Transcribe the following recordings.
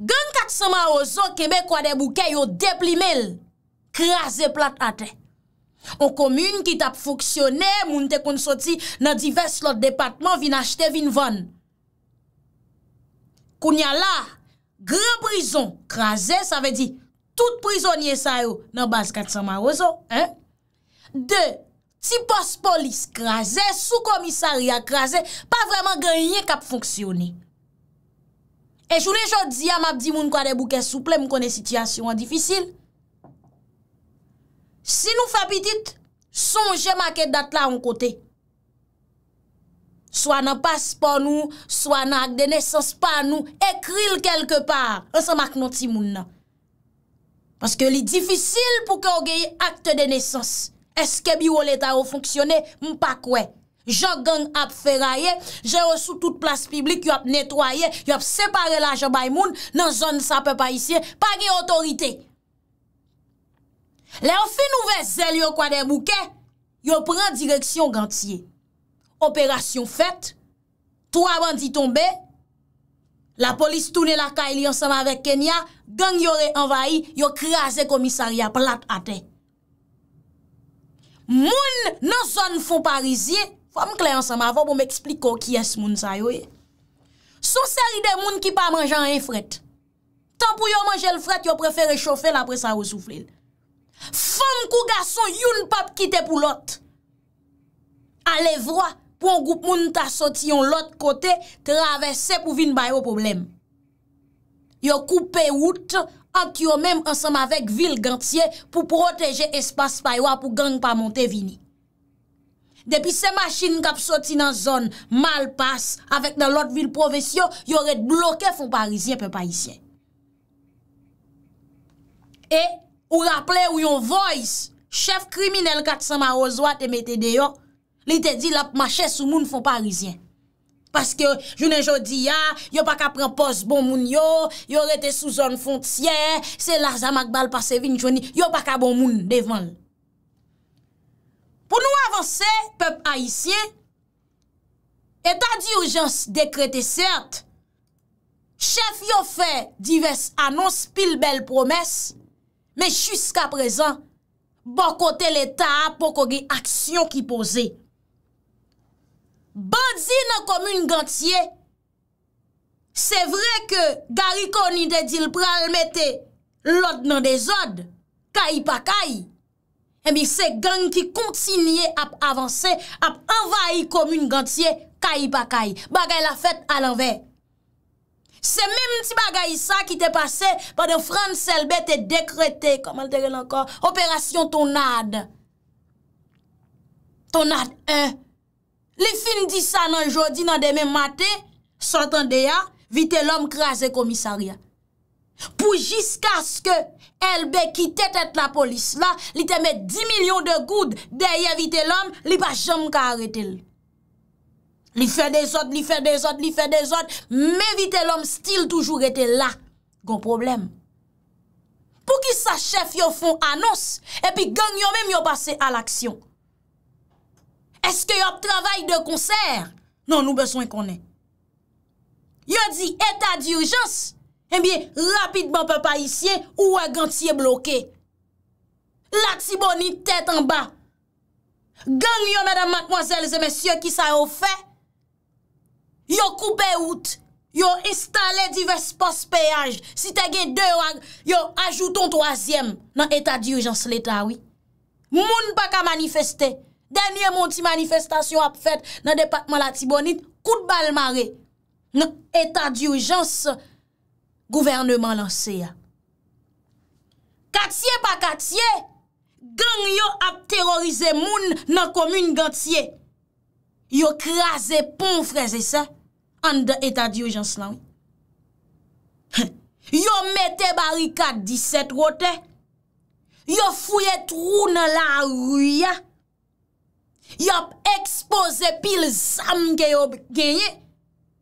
Gan katsama ozon, kemèk wade bouke yo dep li mel, krasè plat ate. O komyoun ki tap foksyone, moun te konsoti nan divers lot departman vin achte vin van. Kounya la, gran prizon krasè, sa ve di, tout prizonye sa yo nan baz katsama ozon. De, ti pos polis krasè, sou komisari akrasè, pa vreman genye kap foksyone. E jounen jodi, am ap di moun kwa de bouke souple, m konen sityasyon an difisil. Si nou fapitit, son jema ke dat la an kote. So anan pas pa nou, so anan ak de nesans pa nou, ekril kelke par, an san mak nou ti moun nan. Paske li difisil pou ke ogeye ak de nesans. Eske bi ou leta ou fonksyone, m pa kwey. Jok gen ap feraye, jè resou tout plas piblik, yop netwaye, yop separe la jobay moun, nan zon sape pa isye, pa gen otorite. Le ou fi nouvez zèl yo kwa de mouke, yo pren direksyon gantye. Operasyon fèt, troa bandi tombe, la polis toune la kaili ansama ve Kenya, gen yore envayi, yo kreaze komisaria plat ate. Moun nan zon fon parizye, Fwa m kle ansan ma vo pou m eksplik ko ki es moun sa yo e. Sou seri de moun ki pa manjan en fret. Tan pou yo manje l fret, yo prefere chofe l apre sa resoufle l. Fwa m kou gason youn pap kite pou lot. Ale vwa pou an goup moun ta soti yon lot kote, travesse pou vin bayo problem. Yo koupe wout, ak yo men ansan ma vek vil gantye, pou proteje espas paywa pou gang pa monte vini. Depi se machine kap soti nan zon, mal pas, avèk nan lot vil povesyo, yon rete bloke fon parizien pe parizien. E, ou rapple ou yon voice, chef kriminelle kat sa ma ozwa te mette deyo, li te di lap mache sou moun fon parizien. Paske, jounen jodi ya, yon pa ka pren pos bon moun yo, yon rete sou zon fon tsyen, se la zamak bal pase vin jouni, yon pa ka bon moun devan l. Pou nou avanse, pep a isye, etat di urjans dekrete cert, chef yo fe divers anons pil bel promes, me chuska prezan, bo kote l'etat pou kogue aksyon ki pose. Bandzi nan komoun gantye, se vre ke gari koni de dil pral mette lod nan de zod, kay pa kay, Emi eh se gang ki kontinye ap avanse, ap envayi komoun gantye, kaye pa kaye. Bagay la fet alanve. Se mem ti bagay sa ki te pase, pa de fran selbe te dekrete, koman te gen lankor, operasyon tonad. Tonad, eh. Li fin di sa nan jodi nan demen mate, sotan deya, vite lom kreaze komisaryan. Pou jiska aske elbe kite tet la polis la, li teme 10 milyon de goud deye evite l'om, li pa jom ka arete l. Li fe de zot, li fe de zot, li fe de zot, me evite l'om stil toujou rete la. Gon problem. Pou ki sa chef yo fon anons, epi gang yo mem yo pase al aksyon. Eske yo travay de konser? Non nou beswen konen. Yo di etat di urjans, Ebyè, lapidman pe pa isye, ou wè gantiye bloke. La tibonite tèt an ba. Ganyo mèdam matmoazèlze mèsyè ki sa ou fè. Yo koupe out. Yo installè divers post peyaj. Si tege de wè, yo ajouton toazyèm nan etat di urjans l'etat wè. Moun pa ka manifestè. Dènyè mon ti manifestasyon ap fèt nan depatman la tibonite, kout balmare. Nan etat di urjans l'etat wè. Gouvernement lan se ya. Katsye pa katsye, gang yo ap terorize moun nan komune gatsye. Yo kraze pon freze sa, an de etat yo janslan. Yo mete barikat diset wote, yo fuyet rou nan la ruya, yo ap expose pil zam genye,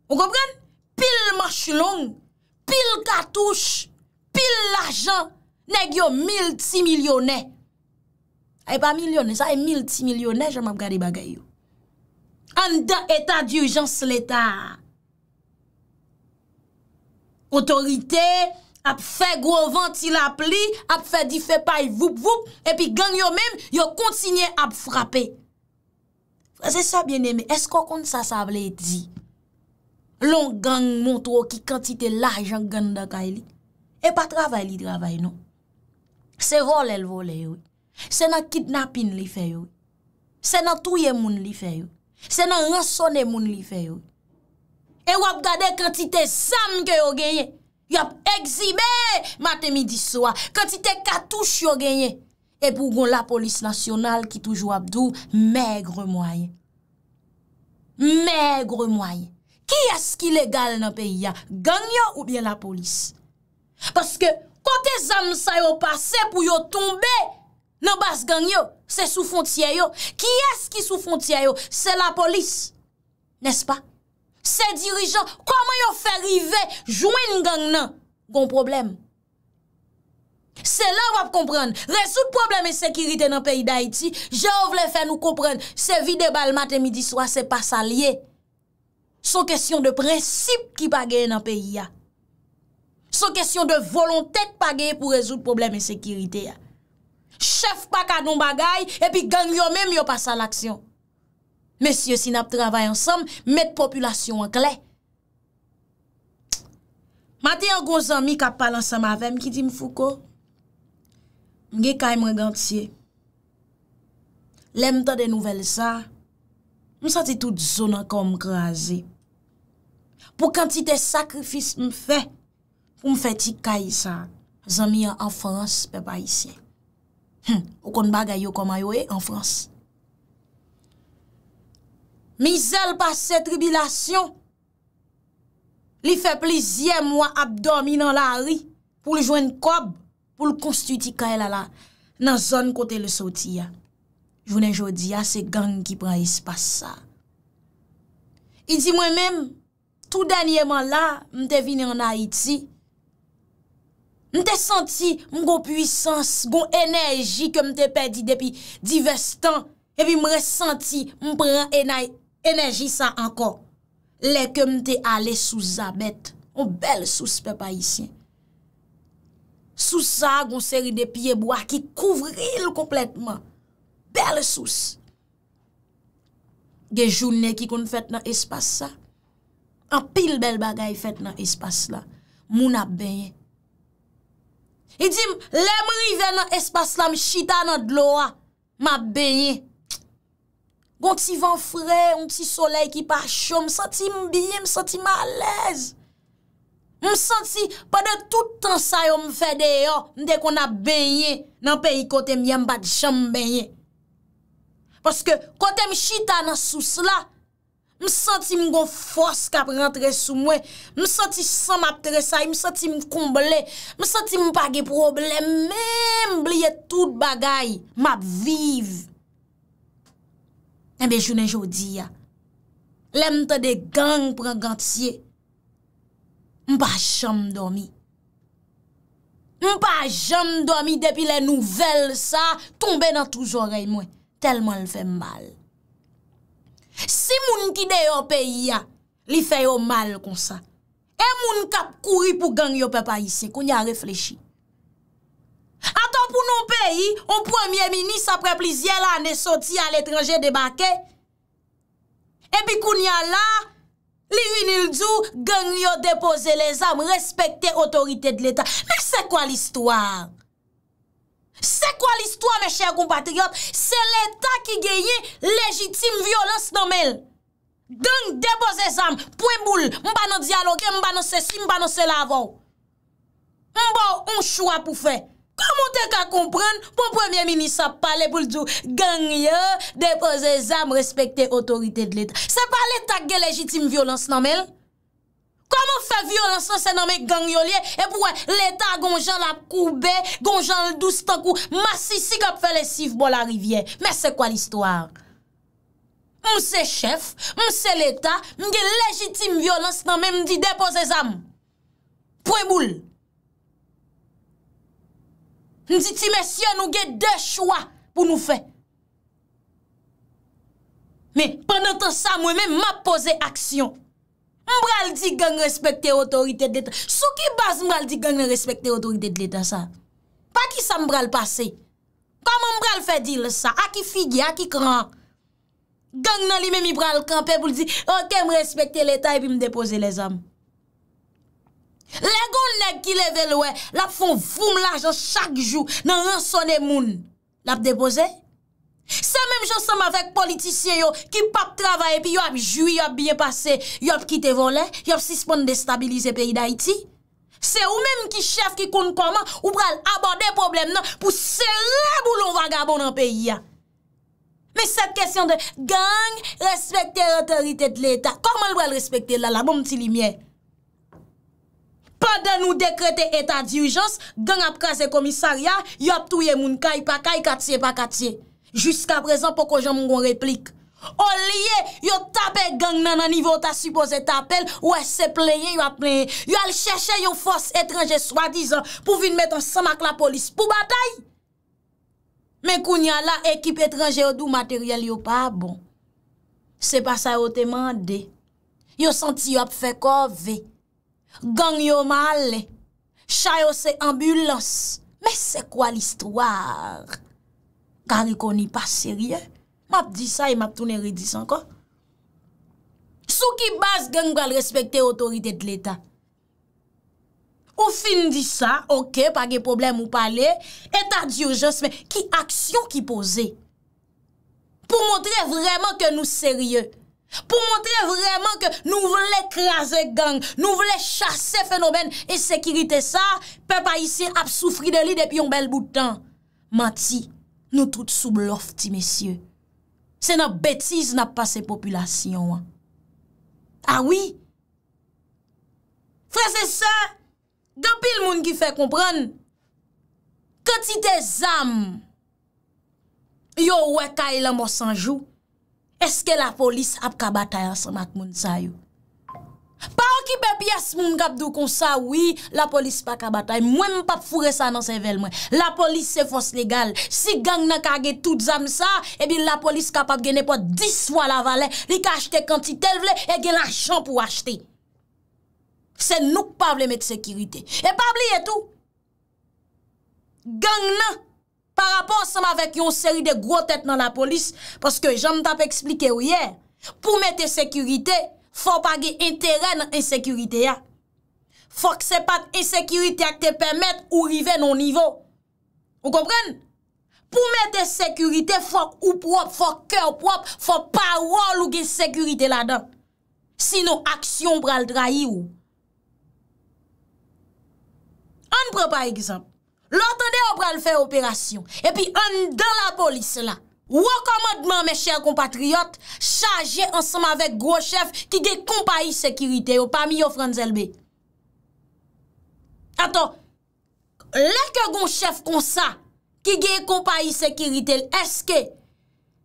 pil mash long genye, pil katouche, pil lajan, neg yo mil ti milyonè. Ay pa milyonè, sa ay mil ti milyonè, jan map gari bagay yo. An da etat di oujans leta. Otorite, ap fe grovan ti lapli, ap fe di fe pay vup vup, epi gang yo men, yo kontinye ap frape. Fase sa bien eme, esko kont sa sable di? Lon gang montro ki kantite laj an ganda ka e li. E pa travay li travay nou. Se rol el vole yot. Se na kidnapping li fe yot. Se na touye moun li fe yot. Se na ransone moun li fe yot. E wap gade kantite san ke yo genye. Yop egzime matemi diswa. Kantite katouche yo genye. E pou goun la polis nasyonal ki toujou abdou. Megre mwaye. Megre mwaye. Ki eski legal nan peyi ya? Ganyo ou bien la polis? Paske, kote zam sa yo pase pou yo tombe, nan bas ganyo, se sou fontye yo. Ki eski sou fontye yo? Se la polis, nes pa? Se dirijan, koman yo fe rive, jwen gang nan, gon problem. Se la wap kompren, resout problem e sekirite nan peyi da iti, je ovle fe nou kompren, se vide bal mat e midi swa se pas a liye. So kestyon de prensip ki pa genye nan peyi ya. So kestyon de volontèk pa genye pou rezout probleme en sekirite ya. Chef pa kadon bagay, epi ganglyon mèm yo passa l'aksyon. Mèsyè sin ap travay ansam, mèd populasyon an kle. Matè an gòz anmi kapal ansam avèm ki di mfouko. Mge kay mwen gantye. Lem ta de nouvel sa, msati tout zon akom kre azi. pou kantite sakrifis m fè pou m fè ti ka y sa zan mi an an frans pe pa y si hm, ou kon bagay yo koma yo e an frans mi zel pa se tribilasyon li fè plizye mwa abdomi nan la ri pou li jwen kob pou li konstuti ka el ala nan zon kote le soti ya jounen jodi ya se gang ki pran y spasa y di mwen mèm Tout danyeman la, mte vini an Haiti. Mte senti mgo puissance, mgo enerji ke mte pedi depi divestan. Epi mre senti mpre enerji sa anko. Le ke mte ale souza bet, mbele souz pe pa yisyen. Souza goun seri depi yeboa ki kouvril kompletman. Bele souz. Ge jounen ki kon fèt nan espasa, apil bel bagay fèt nan espas la, moun ap benye. I di, lè m rive nan espas la, m chita nan dloa, m ap benye. Gon ti van fre, m ti solei ki pa chou, m santi m biye, m santi m alez. M santi, pa de tout ansay yo m fè de yo, m de kon ap benye, nan peyi kote m yem bat chan m benye. Paske, kote m chita nan sous la, M senti m gon fos kap rentre sou mwen. M senti san map tresay. M senti m koumble. M senti m pa ge probleme. Mè m bliye tout bagay. Map vive. Mbe jounen jodi ya. Lè m te de gang pre gantye. M pa jom domi. M pa jom domi depi le nouvel sa. M pa tombe nan tou jorey mwen. Telman l fè mal. Si moun ki de yo peyi ya, li fè yo mal kon sa. E moun kap kouri pou gang yo pepa yisi, koun ya reflechi. Atan pou nou peyi, ou premier-ministre apre plizye la ane soti an letranje debake. E bi koun ya la, li yinil djou, gang yo depose le zam, respekte otorite de l'Etat. Mèk se kwa l'histoire? Se kwa l'histoire, me chè compatriote, se l'Etat ki geye legitime violens nan mèl. Gang depoze zam, pou e mboul, mba nan diyaloge, mba nan se si, mba nan se la avou. Mba an choua pou fè. Kou mwen te ka kompren, pou mwen Premier Ministre sa pale pou l'dou, gang ye depoze zam, respekte otorite de l'Etat. Se pa l'Etat geye legitime violens nan mèl, Koman fe vyolansan se nanme gangyolye? E pou wè, l'Etat gongjan la koube, gongjan l'dou stankou, masisi kap fe lesif bol la rivye. Mè se kwa l'histoire? Mwen se chef, mwen se l'Etat, mwen ge legitime vyolansan nanme mwen di depose zam. Pou e moul. Mwen di ti mè syen nou ge de choua pou nou fe. Mè, pwèndan tan sa mwen mè mè apose aksyon. Mbral di gen respecte otorite de l'Etat, sou ki bas mbral di gen respecte otorite de l'Etat sa? Pa ki sa mbral pase? Kwa mbral fe dil sa, aki figi, aki kran, gen nan li meni mbral kran, pe pou li di, anke m respecte l'Etat epi m depoze les am. Le goun nek ki level we, lap fon voum lajan chak jou nan ransone moun, lap depoze? Sè mèm jò sèm avèk politisyen yò ki pap travay pi yò ap jwi yòp biye pase, yòp kite volè, yòp sispon destabilize peyi da iti. Sè ou mèm ki chef ki konpoman ou pral abode problem nan pou selèb ou lò vaga bon an peyi ya. Mèm sèp kèsyon de gang, respektè, otorite d'l'Etat. Kòk mèl pral respektè la, la bom ti li mè. Pa den nou dekrete Eta dirijons, gang ap kaze komisarya, yòp touye moun kaj pa kaj, katsye pa katsye. Jusk aprezan pou ko jan moun goun replik. O oh, liye, yo tape gang nan nan nivou ta supose ta apel. Ouè se pleye, yo a pleye. Yo al chèche yo fòs etranje swadizan pou vin met an samak la polis pou batay. Men kounya la, ekip etranje yo dou bon. materyel yo pa bon. Se pa sa yo temande. Yo senti yo ap fè kove. Gang yo male. Chayose ambulans. Men se kwa l'histoire? kariko ni pa serye, map di sa, e map toune redi san kon, sou ki bas geng wale respekte otorite de l'Etat, ou fin di sa, oke, page problem ou pale, Eta di urjens, men, ki aksyon ki pose, pou montre vreman ke nou serye, pou montre vreman ke nou vle krasen geng, nou vle chase fenomen, e sekirite sa, pe pa yise ap soufride li depi yon bel boutan, manti, Nou tout sou blof ti mesye, se nan betiz nan pase populasyon wan. Awi, fre se se, dapil moun ki fe kompran, kati te zam, yo wekay la mousanjou, eske la folis ap kabataya sanak moun sayo. Pa ou ki bebyas moun gap dou kon sa, oui, la polis pa kabatay. Mwen mwen pa fure sa nan sevel mwen. La polis se fos legal. Si gang nan kage tout zam sa, ebi la polis kapap genepo 10 fwa la valen. Li ka achete kantite vle, e gen lachan pou achete. Se nouk pa vle mette sekirite. E pa vle etou. Gang nan, pa rapor seman vek yon seri de gros tete nan la polis, paske jan mwen ta pe eksplike ou ye, pou mette sekirite, Fok pa ge enteren en sekurite ya. Fok se pat en sekurite ak te pemet ou rive nou nivou. Ou kompren? Pou met en sekurite, fok ou prop, fok kèw prop, fok pa wòl ou ge sekurite la dan. Sinon, aksyon pral trahi ou. An pran pa ekzamp. Lòt an dey an pral fè operasyon. E pi an dan la polis la. Ou akamadman, mè chèr kompatriot, chage ansama vek gro chèf ki de kompayi sekirite yo, pa mi yo fran zelbe. Aton, lè ke gon chèf kon sa, ki de kompayi sekirite, eske,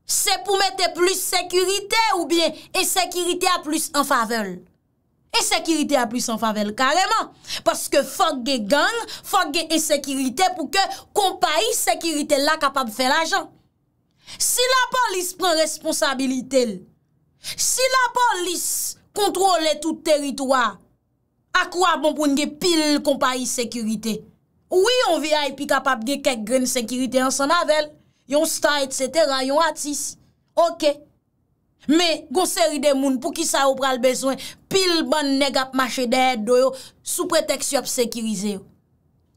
se pou mette plus sekirite ou bien e sekirite a plus an favel. E sekirite a plus an favel, kareman, paske fok ge gang, fok ge e sekirite, pou ke kompayi sekirite la kapab fè l'ajan. Si la polis pren responsabilitel, si la polis kontrole tout teritwa, akwa bonpounge pil kompayi sekurite. Ou yon VIP kapap ge kek gren sekurite yon san avel, yon stan et cetera, yon atis, ok. Me, gonseri de moun pou ki sa ou pral bezwen, pil ban neg ap mache de ed do yo sou preteks yo ap sekirize yo.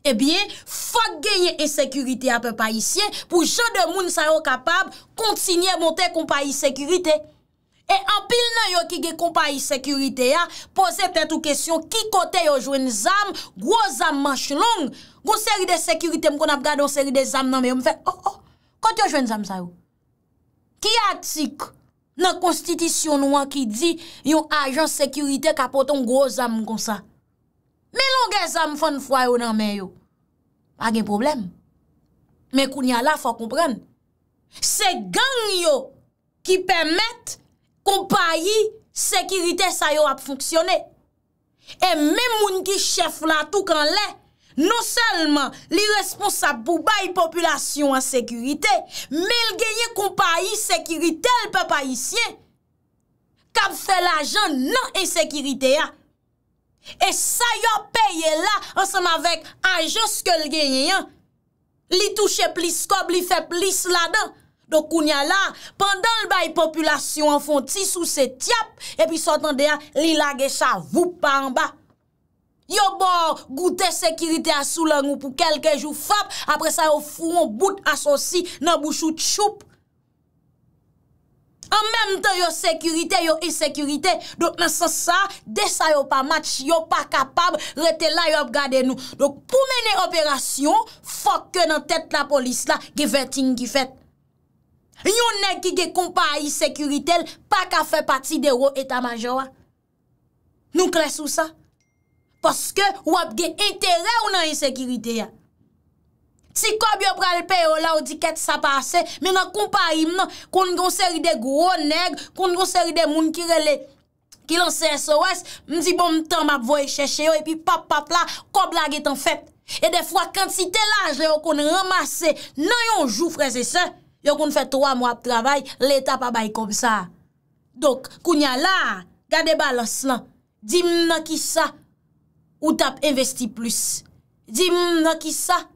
Ebyen, fag genye ensekurite apè pa isye pou chan de moun sa yo kapab kontinye montè kon pa isekurite. E anpil nan yo ki gen kon pa isekurite ya, pose ptè tou kesyon ki kote yo jwen zam, gwo zam manch long, gwo seri de sekurite mkon ap gade, gwo seri de zam nan, mwen fè, oh oh, kote yo jwen zam sa yo? Ki atik nan konstitisyon wak ki di yon ajan sekurite kapote yon gwo zam mkon sa? Men lon gen zan fwen fwa yo nan men yo. A gen problem. Men kounya la fwa kompren. Se gang yo ki pemet konpayi sekirite sa yo ap fwoksyone. E men moun ki chef la tou kan le, non selman li responsab pou bayi popylasyon an sekirite, men gen yon konpayi sekirite l pe pa yisye. Kab fe la jan nan en sekirite ya. E sa yo peye la ansem avèk ajan skèl genyen, li touche plis kob, li fè plis ladan, do kounya la, pandan l bay populasyon anfon ti sou se tiyap, epi sotan deyan li lage sa voupan ba. Yo bo goutè sekirite asou la nou pou kelke jou fap, apre sa yo foun bout asosi nan bouchou tchoup. An menm tan yo sekurite, yo isekurite, do nan sa sa, de sa yo pa mat, yo pa kapab, rete la yo ap gade nou. Do pou mene operasyon, fok yo nan tete la polis la, ge vetin ki fet. Yo nan ki ge kompa a isekuritel, pa ka fe pati de yo etan majowa. Nou kres ou sa, poske wap ge entere ou nan isekurite ya. Si kob yo pralpe yo la ou di ket sa pase, men an kompari men an, konn kon seri de gwo neg, konn kon seri de moun ki rele, ki lanse SOS, men di bon mtan map voye cheche yo, epi pap pap la, kob la getan fet. E defwa kant si te laj le yo kon remase, nan yon jou freze se, yo kon fe 3 mwa ap travay, le tap abay kom sa. Dok, kounya la, gade balas la, di men an ki sa, ou tap investi plus. Di men an ki sa,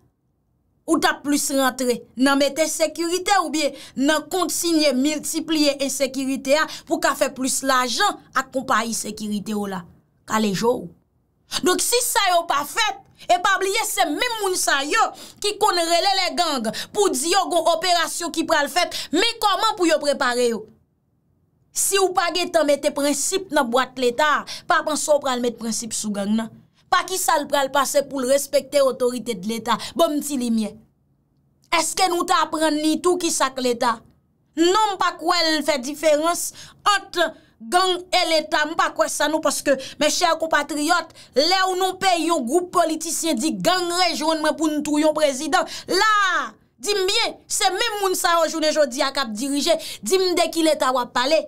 Ou tap plus rentre nan mette sekirite ou bie nan kontsigne mirtiplie en sekirite a pou ka fe plus la jan ak kompaye sekirite ou la. Kalejou. Donk si sa yo pa fet, e pa bliye se mem moun sa yo ki kon rele le gang pou di yo gon operasyon ki pral fet, mi koman pou yo prepare yo? Si ou pa ge tan mette prinsip nan boat leta, pa panso pral mette prinsip sou gang nan. pa ki sal pral pase pou l'respecte otorite de l'Etat, bom ti li mye. Eske nou ta apren ni tou ki sak l'Etat, non pa kou el fe diferans, ot gang el Eta, mpa kou esan nou, paske, me chèr kompatriot, le ou nou pe yon goup politisyen di gang rejon, mwen pou nou tou yon prezident, la, dimye, se mè moun sa yo jounen jodi a kap dirije, dimde ki l'Eta wap pale,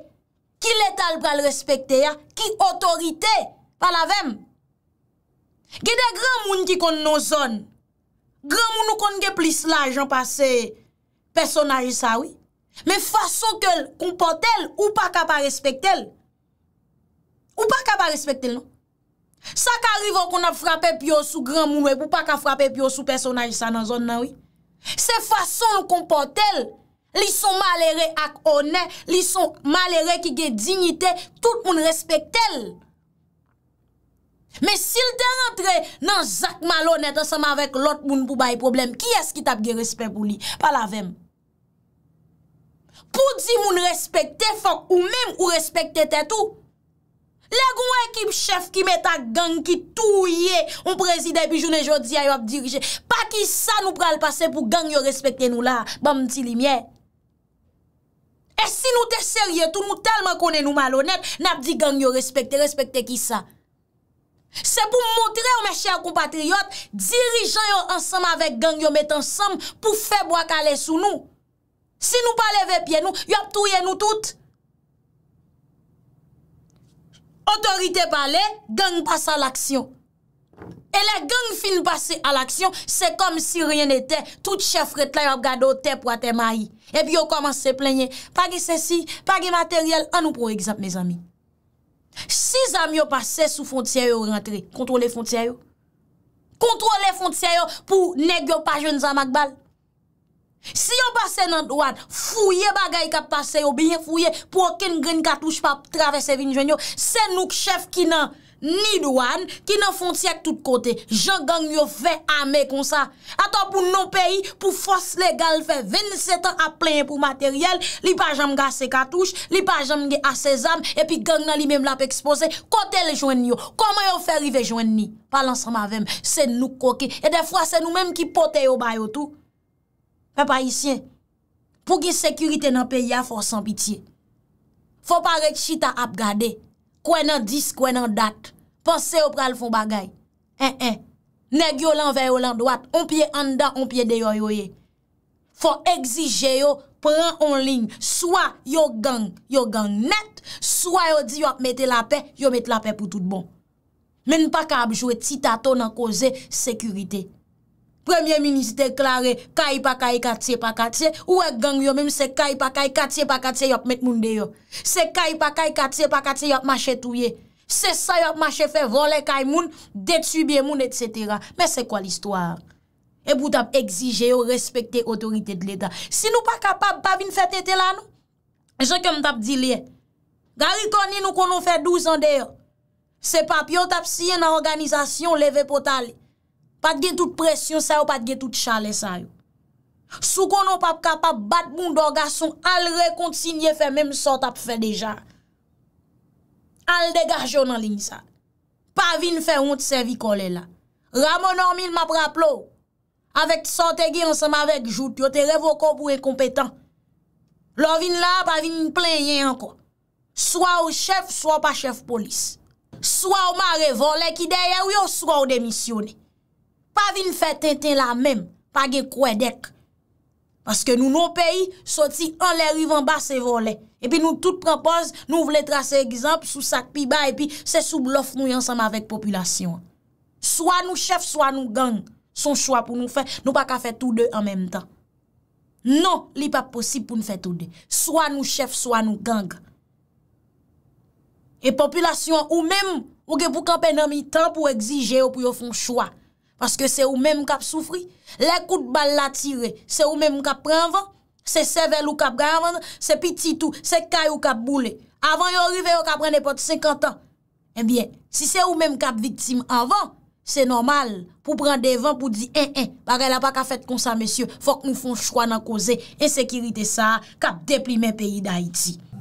ki l'Eta l pral respecte ya, ki otorite, pala vèm, Gede gran moun ki kon nan zon, gran moun nou kon gen plis laj an pa se personaj sa wè. Men fason ke l kompote l, ou pa kapa respekte l. Ou pa kapa respekte l nou. Sa ka arrivan kon ap frape pyo sou gran moun wè, ou pa kapa frape pyo sou personaj sa nan zon nan wè. Se fason l kompote l, li son malere ak one, li son malere ki gen dignite, tout moun respekte l. Men sil te rentre nan zak malonet asama vek lot moun pou baye problem, ki eski tap ge respet pou li? Palavem. Pou di moun respet te fok ou mem ou respet te te tou? Le goun ekip chef ki met a gang ki touye, ou prezide bi joun e jodi a yo ap dirije, pa ki sa nou pral pase pou gang yo respet te nou la, bam bon, ti li mye? E si nou te serye tou nou talman konen nou malonet, nap di gang yo respet te, respet te ki sa? Se pou montre ou mè chè akou patriyot, dirijan yo ansanm avèk gang yo met ansanm pou feb wak ale sou nou. Si nou pa leve piye nou, yo ap touye nou tout. Otorite pale, gang passe al aksyon. E la gang fin passe al aksyon, se kom si rien etè, tout chèfret la yo ap gado tep wate mai. E pi yo koman se plenye, pa ge sèsi, pa ge materyel an nou pou egzap mè zami. Si zanm yo pase sou fontyay yo rentre, kontrole fontyay yo. Kontrole fontyay yo pou neg yo pa jen zanmak bal. Si yo pase nan doan, fouye bagay kap pase yo, biye fouye pou okin gren katouche pa travese vinjwen yo, se nouk chef ki nan. Ni douan ki nan fonti ak tout kote. Jan gang yo ve ame kon sa. Ato pou nou peyi pou fos legal fe. 27 an ap plen pou materyel. Li pajam ge ase katouj. Li pajam ge ase zam. E pi gang nan li mem la pe ekspose. Kote le joen yo. Koman yo fe rive joen ni? Palan sa mavem. Se nou koke. E defwa se nou menm ki pote yo bayo tou. Pe pa isye. Pou ki sekurite nan peyi a fos an piti. Fos parek chita ap gade. Kwen nan dis, kwen nan dat. Pase yo pral fon bagay. En eh, en. Eh. Neg yo lan veyo lan doat. On pie anda, on pie deyo yo ye. Fon egzije yo, pran onling. Soa yo gang, yo gang net. Soa yo di yo ap mette la pe, yo mette la pe pou tout bon. Men pa kabjowe titato nan koze sekurite. Premier Ministre klare, kayi pa kayi, katye pa katye, ou ek gang yo menm se kayi pa kayi, katye pa katye, yo ap mette moun deyo. Se kayi pa kayi, katye pa katye, yo ap mache touye. Se sa yo ap mache fe vole kay moun, detu biye moun, etc. Men se kwa l'histoire? Ebo tap exije yo, respekte otorite de l'Etat. Si nou pa kapab, pa vin fete te lan nou? Je kem tap dile. Gar i koni nou konon fe 12 an de yo. Se pap, yo tap siye nan organizasyon leve pota li. Pat gen tout presyon sa yo, pat gen tout chale sa yo. Sou konon pap kapab bat moun do gason, al re kontinye fe menm so tap fe deja. Al degaj yo nan lini sa. Pa vin fe yon tsevi kole la. Ramon an mil ma praplo. Avek ti sante gen ansan mavek jout yo te revoko pou e kompetan. Lo vin la pa vin plen yen ankon. Swa ou chef, swa ou pa chef polis. Swa ou ma revole ki deye ou yo swa ou demisyone. Pa vin fe ten ten la men. Pa gen kwe dek. Paske nou nou peyi, soti an le rivan ba se vole. Epi nou tout propose, nou vle trase egizamp sou sak pi ba epi se sou blof nou yansam avek populasyon. Sou an nou chef, sou an nou gang. Son choua pou nou fe, nou pa ka fe tout de an menm tan. Non, li pa posib pou nou fe tout de. Sou an nou chef, sou an nou gang. E populasyon ou menm, ou ge pou kampen an mi tan pou egzije ou pou yo fon choua. Paske se ou menm kap soufri, le kout bal la tire, se ou menm kap pre anvan, se sevel ou kap gay avan, se pititou, se kay ou kap boule. Avan yon rive yon kap pre nepot 50 an, enbyen, si se ou menm kap viktim anvan, se normal pou pran devan pou di en en. Parè la pa ka fet konsa mesye, fok nou fon chwa nan koze, ensekirite sa, kap deplime peyi da iti.